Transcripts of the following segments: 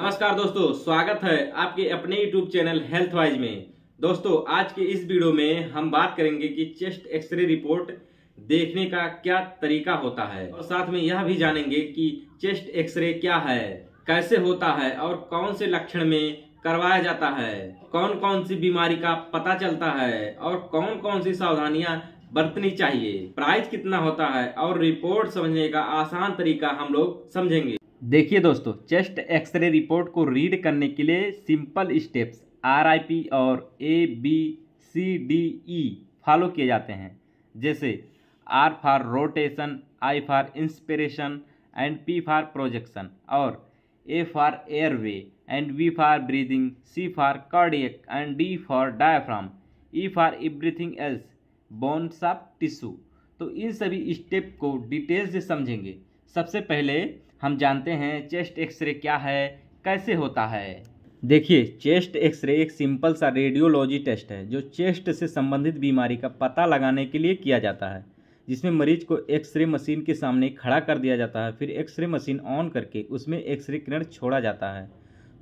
नमस्कार दोस्तों स्वागत है आपके अपने यूट्यूब चैनल हेल्थ वाइज में दोस्तों आज के इस वीडियो में हम बात करेंगे कि चेस्ट एक्सरे रिपोर्ट देखने का क्या तरीका होता है और साथ में यह भी जानेंगे कि चेस्ट एक्सरे क्या है कैसे होता है और कौन से लक्षण में करवाया जाता है कौन कौन सी बीमारी का पता चलता है और कौन कौन सी सावधानियां बरतनी चाहिए प्राइस कितना होता है और रिपोर्ट समझने का आसान तरीका हम लोग समझेंगे देखिए दोस्तों चेस्ट एक्सरे रिपोर्ट को रीड करने के लिए सिंपल स्टेप्स आरआईपी और A B C D E follow किए जाते हैं जैसे R for rotation I for inspiration and P for projection और A for airway and B for breathing C for cardiac and D for diaphragm E for everything else bones of tissue तो इन सभी step को detail से समझेंगे सबसे पहले हम जानते हैं चेस्ट एक्सरे क्या है कैसे होता है देखिए चेस्ट एक्सरे एक सिंपल सा रेडियोलॉजी टेस्ट है जो चेस्ट से संबंधित बीमारी का पता लगाने के लिए किया जाता है जिसमें मरीज को एक्सरे मशीन के सामने खड़ा कर दिया जाता है फिर एक्सरे मशीन ऑन करके उसमें एक्सरे किरण छोड़ा जाता है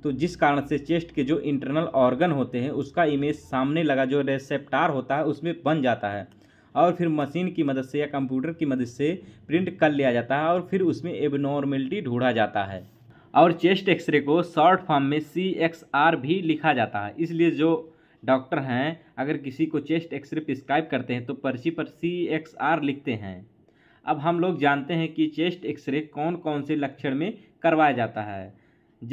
तो जिस कारण से चेस्ट के जो इंटरनल ऑर्गन होते हैं उसका इमेज सामने लगा जो रेसेप्टार होता है उसमें बन जाता है और फिर मशीन की मदद से या कंप्यूटर की मदद से प्रिंट कर लिया जाता है और फिर उसमें एबनॉर्मेलिटी ढूंढा जाता है और चेस्ट एक्सरे को शॉर्ट फॉर्म में सी एक्स आर भी लिखा जाता है इसलिए जो डॉक्टर हैं अगर किसी को चेस्ट एक्सरे प्रिस्क्राइब करते हैं तो पर्ची पर सी एक्स आर लिखते हैं अब हम लोग जानते हैं कि चेस्ट एक्सरे कौन कौन से लक्षण में करवाया जाता है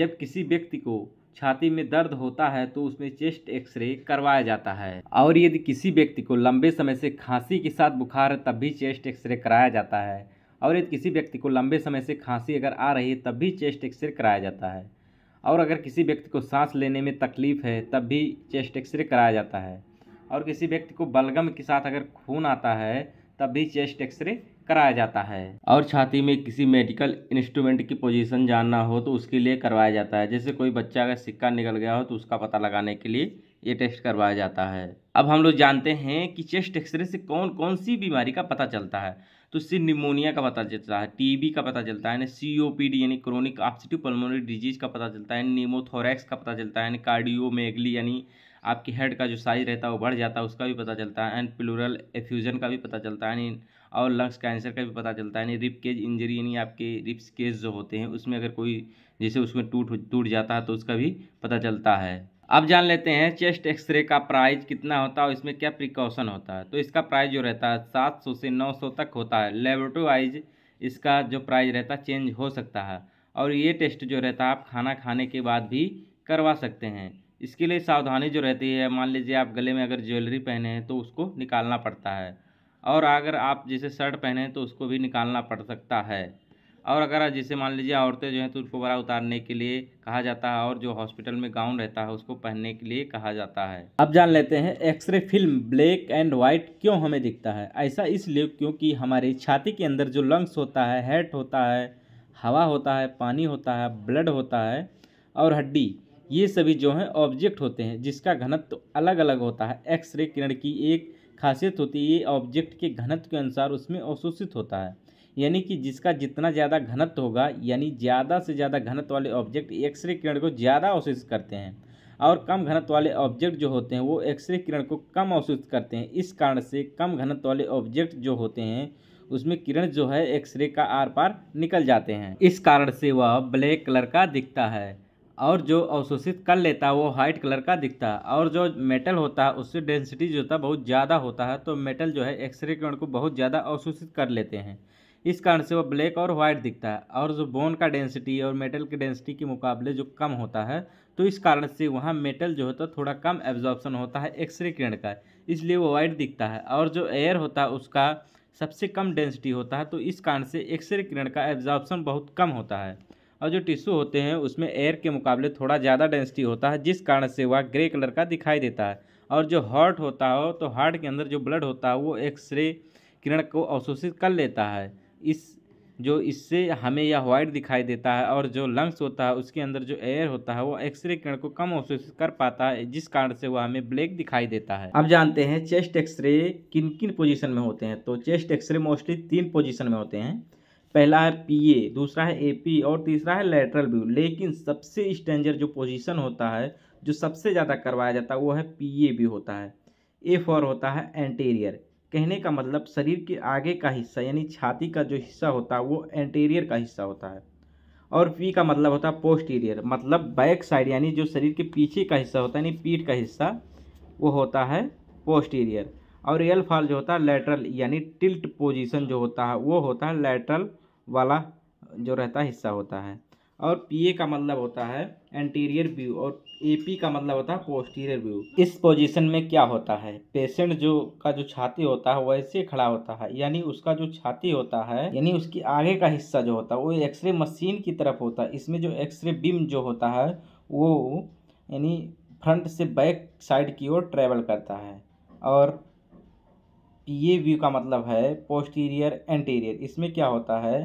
जब किसी व्यक्ति को छाती में दर्द होता है तो उसमें चेस्ट एक्सरे करवाया जाता है और यदि किसी व्यक्ति को लंबे समय से खांसी के साथ बुखार है तब भी चेस्ट एक्सरे कराया जाता है और यदि किसी व्यक्ति को लंबे समय से खांसी अगर आ रही है तब भी चेस्ट एक्सरे कराया जाता है और अगर किसी व्यक्ति को सांस लेने में तकलीफ़ है तब भी चेस्ट एक्सरे कराया जाता है और किसी व्यक्ति को बलगम के साथ अगर खून आता है तब भी चेस्ट एक्सरे कराया जाता है और छाती में किसी मेडिकल इंस्ट्रूमेंट की पोजीशन जानना हो तो उसके लिए करवाया जाता है जैसे कोई बच्चा अगर सिक्का निकल गया हो तो उसका पता लगाने के लिए ये टेस्ट करवाया जाता है अब हम लोग जानते हैं कि चेस्ट एक्सरे से कौन कौन सी बीमारी का पता चलता है तो इससे निमोनिया का पता चलता है टीबी का पता चलता है पी डी यानी क्रोनिक ऑप्सिटिव पल्मोनरी डिजीज का पता चलता है नीमोथोरैक्स का पता चलता है यानी कार्डियोमेगली यानी आपकी हेड का जो साइज रहता है वो बढ़ जाता है उसका भी पता चलता है एंड प्लूरल एफ्यूजन का भी पता चलता है और लंग्स कैंसर का भी पता चलता है रिप केज इंजरी यानी आपके रिप्स केज जो होते हैं उसमें अगर कोई जैसे उसमें टूट टूट जाता है तो उसका भी पता चलता है अब जान लेते हैं चेस्ट एक्सरे का प्राइस कितना होता है और इसमें क्या प्रिकॉशन होता है तो इसका प्राइस जो रहता है सात सौ से नौ सौ तक होता है लेबोरेटरी इसका जो प्राइस रहता है चेंज हो सकता है और ये टेस्ट जो रहता है आप खाना खाने के बाद भी करवा सकते हैं इसके लिए सावधानी जो रहती है मान लीजिए आप गले में अगर ज्वेलरी पहने हैं तो उसको निकालना पड़ता है और अगर आप जैसे शर्ट पहने हैं तो उसको भी निकालना पड़ सकता है और अगर जैसे मान लीजिए औरतें जो हैं तो उनको बड़ा उतारने के लिए कहा जाता है और जो हॉस्पिटल में गाउन रहता है उसको पहनने के लिए कहा जाता है अब जान लेते हैं x-ray film black and white क्यों हमें दिखता है ऐसा इसलिए क्योंकि हमारी छाती के अंदर जो लंग्स होता है हेट होता है हवा होता है पानी होता है ब्लड होता है और हड्डी ये सभी जो हैं ऑब्जेक्ट होते हैं जिसका घनत्व तो अलग अलग होता है एक्स रे किरण की एक खासियत होती है ये ऑब्जेक्ट के घनत्व के अनुसार उसमें अवशोषित होता है यानी कि जिसका जितना ज़्यादा घनत्व होगा यानी ज़्यादा से ज़्यादा घनत्व वाले ऑब्जेक्ट एक्सरे किरण को ज़्यादा अवशोषित करते हैं और कम घनत्व वाले ऑब्जेक्ट जो होते हैं वो एक्सरे किरण को कम अवशोषित करते हैं इस कारण से कम घनत्व वाले ऑब्जेक्ट जो होते हैं उसमें किरण जो है एक्सरे का आर पार निकल जाते हैं इस कारण से वह ब्लैक कलर का दिखता है और जो अवशोषित कर लेता है वो वाइट कलर का दिखता है और जो मेटल होता है उससे डेंसिटी जो होता है बहुत ज़्यादा होता है तो मेटल जो है एक्सरे किरण को बहुत ज़्यादा अवशोषित कर लेते हैं इस कारण से वो ब्लैक और वाइट दिखता है और जो बोन का डेंसिटी और मेटल की डेंसिटी के मुकाबले जो कम होता है तो इस कारण से वहाँ मेटल जो होता है थोड़ा कम एब्जॉर्प्शन होता है एक्सरे किरण का इसलिए वो वाइट दिखता है और जो एयर होता है उसका सबसे कम डेंसिटी होता है तो इस कारण से एक्सरे किरण का एब्जॉर्प्शन बहुत कम होता है और जो टिश्यू होते हैं उसमें एयर के मुकाबले थोड़ा ज़्यादा डेंसिटी होता है जिस कारण से वह ग्रे कलर का दिखाई देता है और जो हार्ट होता हो तो हार्ट के अंदर जो ब्लड होता है वो एक्सरे किरण को अवशोषित कर लेता है इस जो इससे हमें यह व्हाइट दिखाई देता है और जो लंग्स होता है उसके अंदर जो एयर होता है वो एक्सरे किरण को कम अवशोषित कर पाता है जिस कारण से वह हमें ब्लैक दिखाई देता है अब जानते हैं चेस्ट एक्सरे किन किन पोजीशन में होते हैं तो चेस्ट एक्सरे मोस्टली तीन पोजीशन में होते हैं पहला है पीए दूसरा है एपी और तीसरा है लेटरल व्यू लेकिन सबसे स्टेंजर जो पोजीशन होता है जो सबसे ज़्यादा करवाया जाता है वो है पीए भी होता है ए फॉर होता है एंटेरियर कहने का मतलब शरीर के आगे का हिस्सा यानी छाती का जो हिस्सा होता है वो एंटेरियर का हिस्सा होता है और पी का मतलब होता है पोस्टीरियर मतलब बैक साइड यानी जो शरीर के पीछे का हिस्सा होता है यानी पीठ का हिस्सा वो होता है पोस्टीरियर और रियल फॉल जो होता है लेटरल यानी टिल्ट पोजीशन जो होता है वो होता है लेटरल वाला जो रहता है हिस्सा होता है और पी ए का मतलब होता है एंटीरियर व्यू और ए पी का मतलब होता है पोस्टीरियर व्यू इस पोजीशन में क्या होता है पेशेंट जो का जो छाती होता है वैसे खड़ा होता है यानी उसका जो छाती होता है यानी उसकी आगे का हिस्सा जो होता है वो एक्सरे मशीन की तरफ होता है इसमें जो एक्सरे बिम जो होता है वो यानी फ्रंट से बैक साइड की ओर ट्रेवल करता है और ए व्यू का मतलब है पोस्टीरियर एंटीरियर इसमें क्या होता है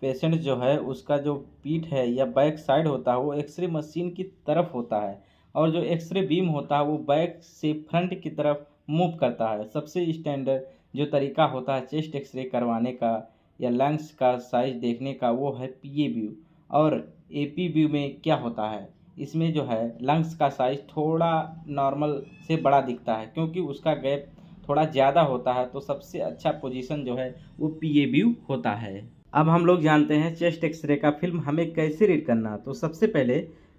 पेशेंट जो है उसका जो पीठ है या बैक साइड होता है वो एक्सरे मशीन की तरफ होता है और जो एक्सरे बीम होता है वो बैक से फ्रंट की तरफ मूव करता है सबसे स्टैंडर्ड जो तरीका होता है चेस्ट एक्सरे करवाने का या लंग्स का साइज देखने का वो है पी ए व्यू और ए पी व्यू में क्या होता है इसमें जो है लंग्स का साइज थोड़ा नॉर्मल से बड़ा दिखता है क्योंकि उसका गैप थोड़ा ज़्यादा होता है तो सबसे अच्छा पोजीशन जो है वो पी ए व्यू होता है अब हम लोग जानते हैं चेस्ट एक्सरे का फिल्म हमें कैसे रीड करना तो सबसे पहले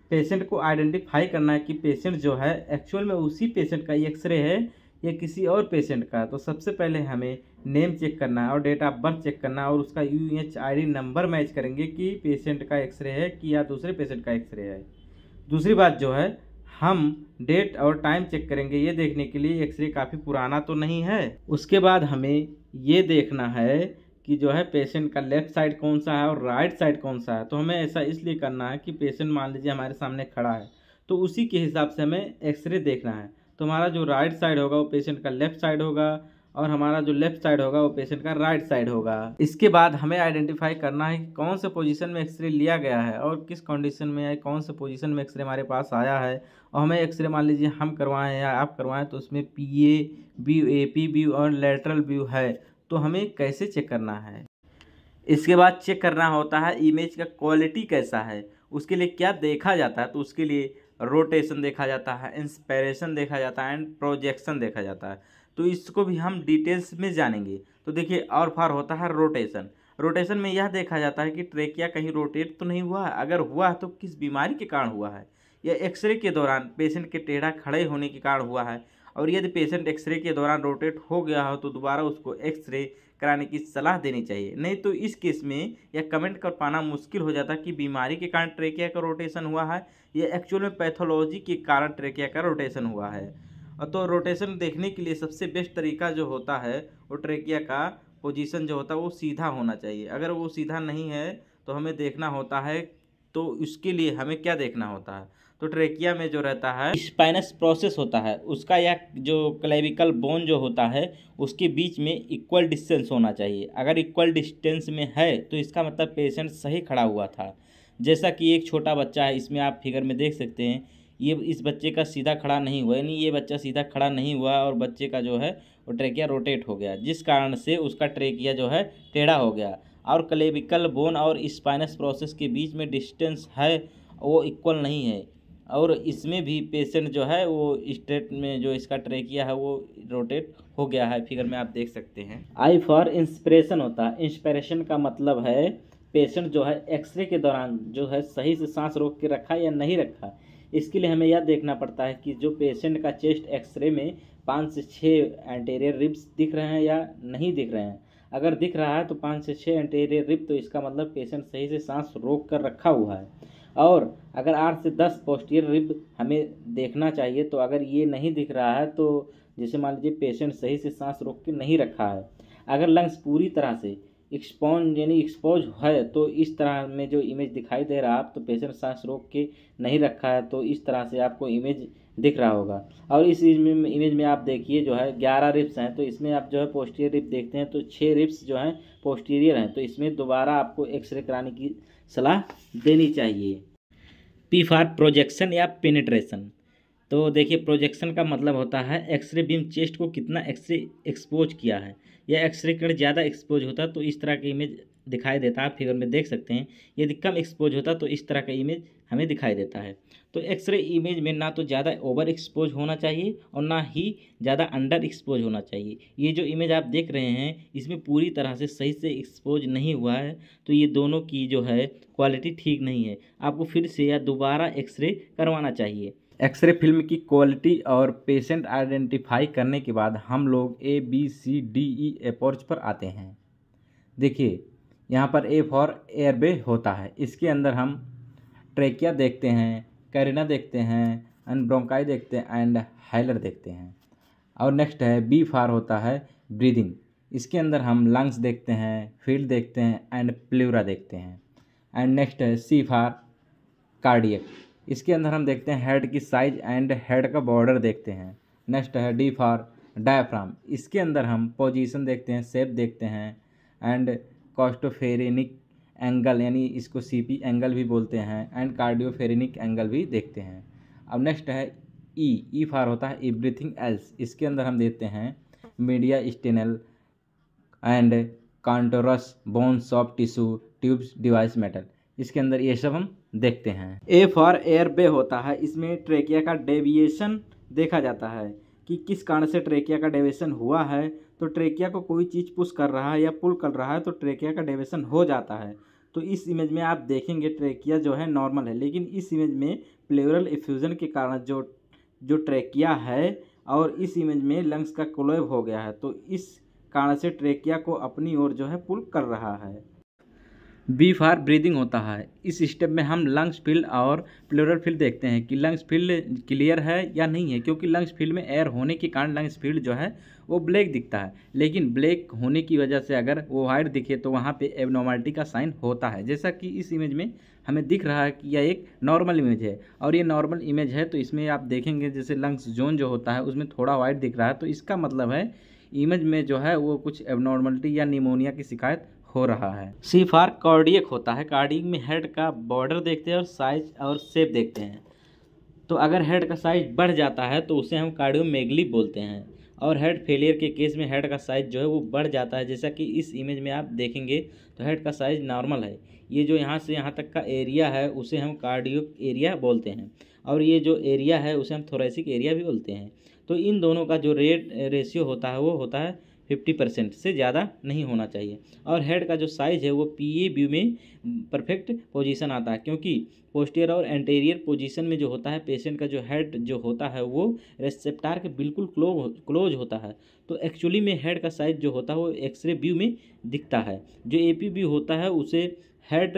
पेशेंट को आइडेंटिफाई करना है कि पेशेंट जो है एक्चुअल में उसी पेशेंट का एक्सरे है या किसी और पेशेंट का तो सबसे पहले हमें नेम चेक करना है और डेट ऑफ बर्थ चेक करना है और उसका U H I D number match करेंगे कि पेशेंट का एक्सरे है कि या दूसरे पेशेंट का एक्सरे है दूसरी बात जो है हम डेट और टाइम चेक करेंगे ये देखने के लिए एक्सरे काफ़ी पुराना तो नहीं है उसके बाद हमें ये देखना है कि जो है पेशेंट का लेफ़्ट साइड कौन सा है और राइट साइड कौन सा है तो हमें ऐसा इसलिए करना है कि पेशेंट मान लीजिए हमारे सामने खड़ा है तो उसी के हिसाब से हमें एक्सरे देखना है तो हमारा जो राइट साइड होगा वो पेशेंट का लेफ़्ट साइड होगा और हमारा जो लेफ्ट साइड होगा वो पेशेंट का राइट साइड होगा इसके बाद हमें आइडेंटिफाई करना है कि कौन से पोजीशन में एक्सरे लिया गया है और किस कंडीशन में है कौन से पोजीशन में एक्सरे हमारे पास आया है और हमें एक्सरे मान लीजिए हम करवाएं या आप करवाएं तो उसमें P A view A P view और लेटरल व्यू है तो हमें कैसे चेक करना है इसके बाद चेक करना होता है इमेज का क्वालिटी कैसा है उसके लिए क्या देखा जाता है तो उसके लिए रोटेशन देखा जाता है इंस्पायरेशन देखा जाता है एंड प्रोजेक्शन देखा जाता है तो इसको भी हम डिटेल्स में जानेंगे तो देखिए और फार होता है रोटेशन रोटेशन में यह देखा जाता है कि ट्रेकिया कहीं रोटेट तो नहीं हुआ है अगर हुआ है तो किस बीमारी के कारण हुआ है यह एक्सरे के दौरान पेशेंट के टेढ़ा खड़े होने के कारण हुआ है और यदि पेशेंट एक्सरे के दौरान रोटेट हो गया हो तो दोबारा उसको एक्सरे कराने की सलाह देनी चाहिए नहीं तो इस केस में यह कमेंट कर पाना मुश्किल हो जाता कि बीमारी के कारण ट्रेकिया का रोटेशन हुआ है या एक्चुअल में पैथोलॉजी के कारण ट्रेकिया का रोटेशन हुआ है तो रोटेशन देखने के लिए सबसे बेस्ट तरीका जो होता है वो ट्रेकिया का पोजीशन जो होता है वो सीधा होना चाहिए अगर वो सीधा नहीं है तो हमें देखना होता है तो उसके लिए हमें क्या देखना होता है तो ट्रेकिया में जो रहता है स्पाइनस प्रोसेस होता है उसका या जो क्लेविकल बोन जो होता है उसके बीच में इक्वल डिस्टेंस होना चाहिए अगर इक्वल डिस्टेंस में है तो इसका मतलब पेशेंट सही खड़ा हुआ था जैसा कि एक छोटा बच्चा है इसमें आप फिगर में देख सकते हैं ये इस बच्चे का सीधा खड़ा नहीं हुआ यानी ये बच्चा सीधा खड़ा नहीं हुआ और बच्चे का जो है वो ट्रेकिया रोटेट हो गया जिस कारण से उसका ट्रेकिया जो है टेढ़ा हो गया और क्लेविकल बोन और स्पाइनस प्रोसेस के बीच में डिस्टेंस है वो इक्वल नहीं है और इसमें भी पेशेंट जो है वो स्ट्रेट में जो इसका ट्रेकिया है वो रोटेट हो गया है फिगर में आप देख सकते हैं आई फॉर इंस्पिरेशन होता है इंस्पिरेशन का मतलब है पेशेंट जो है एक्सरे के दौरान जो है सही से सांस रोक के रखा या नहीं रखा इसके लिए हमें यह देखना पड़ता है कि जो पेशेंट का चेस्ट एक्सरे में पाँच से छः एंटेरियर रिप्स दिख रहे हैं या नहीं दिख रहे हैं अगर दिख रहा है तो पाँच से छः एंटेरियर रिप तो इसका मतलब पेशेंट सही से सांस रोक कर रखा हुआ है और अगर आठ से दस पोस्टियर रिब हमें देखना चाहिए तो अगर ये नहीं दिख रहा है तो जैसे मान लीजिए पेशेंट सही से सांस रोक के नहीं रखा है अगर लंग्स पूरी तरह से एक्सपॉन्ज यानी एक्सपोज है तो इस तरह में जो इमेज दिखाई दे रहा है आप तो पेशेंट सांस रोक के नहीं रखा है तो इस तरह से आपको इमेज दिख रहा होगा और इस इमेज में आप देखिए जो है ग्यारह रिप्स हैं तो इसमें आप जो है पोस्टीरियर रिप देखते हैं तो छः रिप्स जो हैं पोस्टीरियर हैं तो इसमें दोबारा आपको एक्सरे कराने की सलाह देनी चाहिए पी फॉर प्रोजेक्शन या पेनिट्रेशन तो देखिए प्रोजेक्शन का मतलब होता है एक्सरे बीम चेस्ट को कितना एक्सरे एक्सपोज किया है या एक्सरे किरण ज़्यादा एक्सपोज होता तो इस तरह की इमेज दिखाई देता है फिगर में देख सकते हैं यदि कम एक्सपोज होता तो इस तरह का इमेज हमें दिखाई देता है तो एक्सरे इमेज में ना तो ज़्यादा ओवर एक्सपोज होना चाहिए और ना ही ज़्यादा अंडर एक्सपोज होना चाहिए ये जो इमेज आप देख रहे हैं इसमें पूरी तरह से सही से एक्सपोज नहीं हुआ है तो ये दोनों की जो है क्वालिटी ठीक नहीं है आपको फिर से या दोबारा एक्सरे करवाना चाहिए एक्सरे फिल्म की क्वालिटी और पेशेंट आइडेंटिफाई करने के बाद हम लोग A B C D E approach पर आते हैं देखिए यहाँ पर ए फॉर एयरबे होता है इसके अंदर हम ट्रेकिया देखते हैं कैरिना देखते हैं एंड ब्रोंकाई देखते हैं एंड हाइलर देखते हैं और नेक्स्ट है बी फार होता है ब्रीदिंग इसके अंदर हम लंग्स देखते हैं फील्ड देखते हैं एंड प्ल्यूरा देखते हैं एंड नेक्स्ट है सी फार कार्डियक इसके अंदर हम देखते हैं हेड की साइज एंड हेड का बॉर्डर देखते हैं नेक्स्ट है डी फार डायफ्राम इसके अंदर हम पोजीशन देखते हैं सेप देखते हैं एंड कॉस्टोफेरिनिक एंगल यानी इसको सी पी एंगल भी बोलते हैं एंड कार्डियोफेरिनिक एंगल भी देखते हैं अब नेक्स्ट है ई ई फार होता है एवरीथिंग e एल्स इसके अंदर हम देखते हैं mediastinal and contours bone soft tissue tubes device metal इसके अंदर ये सब हम देखते हैं ए फॉर एयर बे होता है इसमें ट्रेकिया का डेविएशन देखा जाता है कि किस कारण से ट्रेकिया का डेविएशन हुआ है तो ट्रेकिया को कोई चीज़ पुश कर रहा है या पुल कर रहा है तो ट्रेकिया का डेविएशन हो जाता है तो इस इमेज में आप देखेंगे ट्रेकिया जो है नॉर्मल है लेकिन इस इमेज में प्लेवरल इफ्यूज़न के कारण जो जो ट्रेकिया है और इस इमेज में लंग्स का कोलेब हो गया है तो इस कारण से ट्रेकिया को अपनी ओर जो है पुल कर रहा है बी फार ब्रीदिंग होता है इस स्टेप में हम लंग्स फील्ड और प्लोरल फील्ड देखते हैं कि लंग्स फील्ड क्लियर है या नहीं है क्योंकि लंग्स फील्ड में एयर होने के कारण लंग्स फील्ड जो है वो ब्लैक दिखता है लेकिन ब्लैक होने की वजह से अगर वो वाइट दिखे तो वहाँ पे एबनॉर्मलिटी का साइन होता है जैसा कि इस इमेज में हमें दिख रहा है कि यह एक नॉर्मल इमेज है और ये नॉर्मल इमेज है तो इसमें आप देखेंगे जैसे लंग्स जोन जो होता है उसमें थोड़ा वाइट दिख रहा है तो इसका मतलब है इमेज में जो है वो कुछ एबनॉर्मलिटी या निमोनिया की शिकायत हो रहा है सी फार कार्डियक होता है कार्डियक में हेड का बॉर्डर देखते हैं और साइज और शेप देखते हैं तो अगर हेड का साइज बढ़ जाता है तो उसे हम कार्डियोमेगली बोलते हैं और हेड फेलियर के केस में हेड का साइज जो है वो बढ़ जाता है जैसा कि इस इमेज में आप देखेंगे तो हेड का साइज नॉर्मल है ये जो यहाँ से यहाँ तक का एरिया है उसे हम कार्डियो एरिया बोलते हैं और ये जो एरिया है उसे हम थोरेसिक एरिया भी बोलते हैं तो इन दोनों का जो रेट रेशियो होता है वो होता है फिफ्टी परसेंट से ज़्यादा नहीं होना चाहिए और हेड का जो साइज़ है वो पी ए व्यू में परफेक्ट पोजीशन आता है क्योंकि पोस्टियर और एंटेरियर पोजीशन में जो होता है पेशेंट का जो हेड जो होता है वो रेसेप्टार के बिल्कुल क्लोज क्लोज होता है तो एक्चुअली में हेड का साइज़ जो होता है वो एक्सरे व्यू में दिखता है जो ए पी व्यू होता है उसे हेड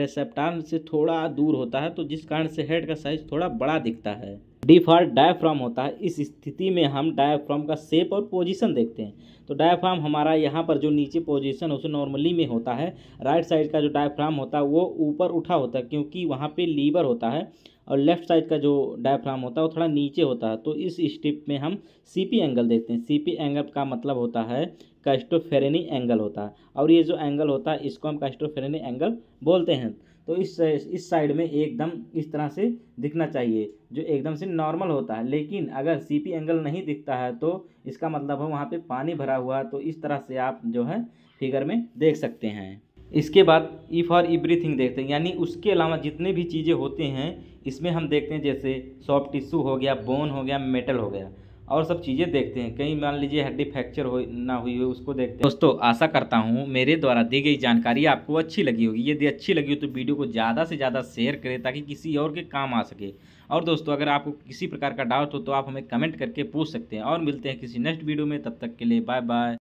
रेसेप्टार से थोड़ा दूर होता है तो जिस कारण से हेड का साइज़ थोड़ा बड़ा दिखता है डिफॉल्ट डायफ्राम होता है इस स्थिति में हम डायफ्राम का सेप और पोजीशन देखते हैं तो डायफ्राम हमारा यहाँ पर जो नीचे पोजीशन उसे नॉर्मली में होता है राइट साइड का जो डायफ्राम होता है वो ऊपर उठा होता है क्योंकि वहाँ पे लीवर होता है और लेफ्ट साइड का जो डायफ्राम होता है वो थोड़ा नीचे होता है तो इस स्टिप में हम सी एंगल देखते हैं सी एंगल का मतलब होता है कैस्टोफेरेनी एंगल होता है और ये जो एंगल होता है इसको हम कैस्टोफेरेनी एंगल बोलते हैं तो इस इस साइड में एकदम इस तरह से दिखना चाहिए जो एकदम से नॉर्मल होता है लेकिन अगर सीपी एंगल नहीं दिखता है तो इसका मतलब है वहाँ पे पानी भरा हुआ तो इस तरह से आप जो है फिगर में देख सकते हैं इसके बाद इफ़ और एवरीथिंग देखते हैं यानी उसके अलावा जितने भी चीज़ें होते हैं इसमें हम देखते हैं जैसे सॉफ्ट टिश्यू हो गया बोन हो गया मेटल हो गया और सब चीज़ें देखते हैं कहीं मान लीजिए हड्डी फ्रैक्चर हो ना हुई हो उसको देखते हैं दोस्तों आशा करता हूँ मेरे द्वारा दी गई जानकारी आपको अच्छी लगी होगी यदि अच्छी लगी हो तो वीडियो को ज़्यादा से ज़्यादा शेयर करें ताकि किसी और के काम आ सके और दोस्तों अगर आपको किसी प्रकार का डाउट हो तो आप हमें कमेंट करके पूछ सकते हैं और मिलते हैं किसी नेक्स्ट वीडियो में तब तक के लिए बाय बाय